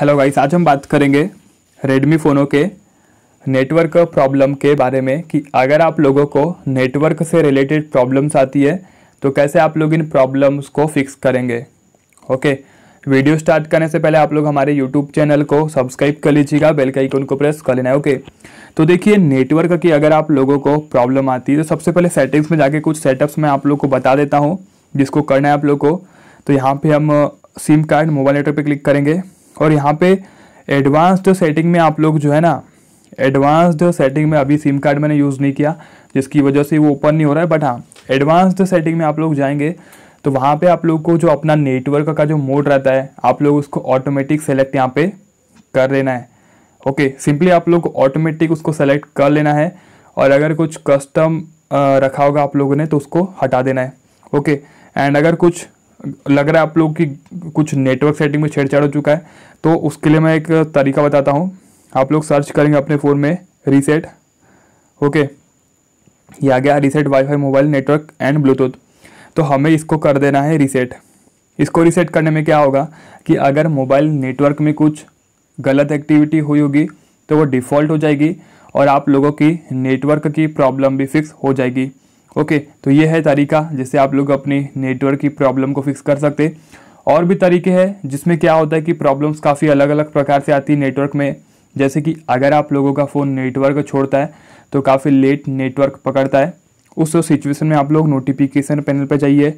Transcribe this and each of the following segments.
hello guys आज हम बात करेंगे रेडमी फ़ोनों के नेटवर्क प्रॉब्लम के बारे में कि अगर आप लोगों को नेटवर्क से रिलेटेड प्रॉब्लम्स आती है तो कैसे आप लोग इन प्रॉब्लम्स को फिक्स करेंगे ओके वीडियो स्टार्ट करने से पहले आप लोग हमारे यूट्यूब चैनल को सब्सक्राइब कर लीजिएगा बेल का आइकन को प्रेस कर लेना है ओके तो देखिए नेटवर्क की अगर आप लोगों को प्रॉब्लम आती है तो सबसे पहले सेटिंग्स में जाके कुछ सेटअप्स मैं आप लोग को बता देता हूँ जिसको करना है आप लोग को तो यहाँ पर हम सिम कार्ड मोबाइल नेटवर्क पर क्लिक करेंगे और यहाँ पे एडवांस्ड सेटिंग में आप लोग जो है ना एडवांस्ड सेटिंग में अभी सिम कार्ड मैंने यूज़ नहीं किया जिसकी वजह से वो ओपन नहीं हो रहा है बट हाँ एडवांस्ड सेटिंग में आप लोग जाएंगे तो वहाँ पे आप लोग को जो अपना नेटवर्क का जो मोड रहता है आप लोग उसको ऑटोमेटिक सेलेक्ट यहाँ पे कर लेना है ओके सिंपली आप लोग ऑटोमेटिक उसको सेलेक्ट कर लेना है और अगर कुछ कस्टम रखा होगा आप लोगों ने तो उसको हटा देना है ओके एंड अगर कुछ लग रहा है आप लोग की कुछ नेटवर्क सेटिंग में छेड़छाड़ हो चुका है तो उसके लिए मैं एक तरीका बताता हूँ आप लोग सर्च करेंगे अपने फ़ोन में रीसेट ओके ये आ गया reset WiFi mobile network and Bluetooth तो हमें इसको कर देना है रीसेट इसको रीसेट करने में क्या होगा कि अगर मोबाइल नेटवर्क में कुछ गलत एक्टिविटी हुई होगी तो वो डिफ़ॉल्ट हो जाएगी और आप लोगों की नेटवर्क की प्रॉब्लम भी फिक्स हो जाएगी ओके तो ये है तरीका जिससे आप लोग अपने नेटवर्क की प्रॉब्लम को फिक्स कर सकते और भी तरीके हैं जिसमें क्या होता है कि प्रॉब्लम्स काफ़ी अलग अलग प्रकार से आती है नेटवर्क में जैसे कि अगर आप लोगों का फ़ोन नेटवर्क छोड़ता है तो काफ़ी लेट नेटवर्क पकड़ता है उस सिचुएशन में आप लोग नोटिफिकेशन पैनल पर जाइए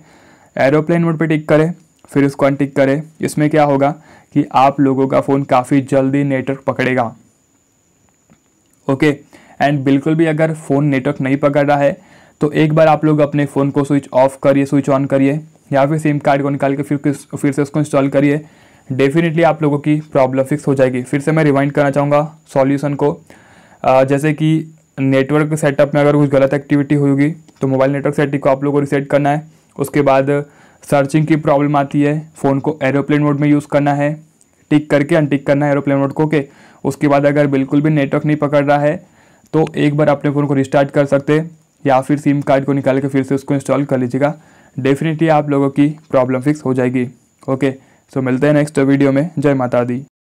एरोप्लेन मोड पर टिक करें फिर उसको अनटिक करें इसमें क्या होगा कि आप लोगों का फ़ोन काफ़ी जल्दी नेटवर्क पकड़ेगा ओके एंड बिल्कुल भी अगर फ़ोन नेटवर्क नहीं पकड़ रहा है तो एक बार आप लोग अपने फ़ोन को स्विच ऑफ करिए स्विच ऑन करिए या फिर सिम कार्ड को निकाल के फिर फिर से उसको इंस्टॉल करिए डेफिनेटली आप लोगों की प्रॉब्लम फिक्स हो जाएगी फिर से मैं रिवाइंड करना चाहूँगा सॉल्यूशन को आ, जैसे कि नेटवर्क सेटअप में अगर कुछ गलत एक्टिविटी होगी तो मोबाइल नेटवर्क सेटिंग को आप लोगों को रिसेट करना है उसके बाद सर्चिंग की प्रॉब्लम आती है फ़ोन को एरोप्लेन मोड में यूज़ करना है टिक करके अनटिक करना है एरोप्लेन मोड को के उसके बाद अगर बिल्कुल भी नेटवर्क नहीं पकड़ रहा है तो एक बार अपने फ़ोन को रिस्टार्ट कर सकते या फिर सिम कार्ड को निकाल के फिर से उसको इंस्टॉल कर लीजिएगा डेफिनेटली आप लोगों की प्रॉब्लम फिक्स हो जाएगी ओके सो मिलते हैं नेक्स्ट वीडियो में जय माता दी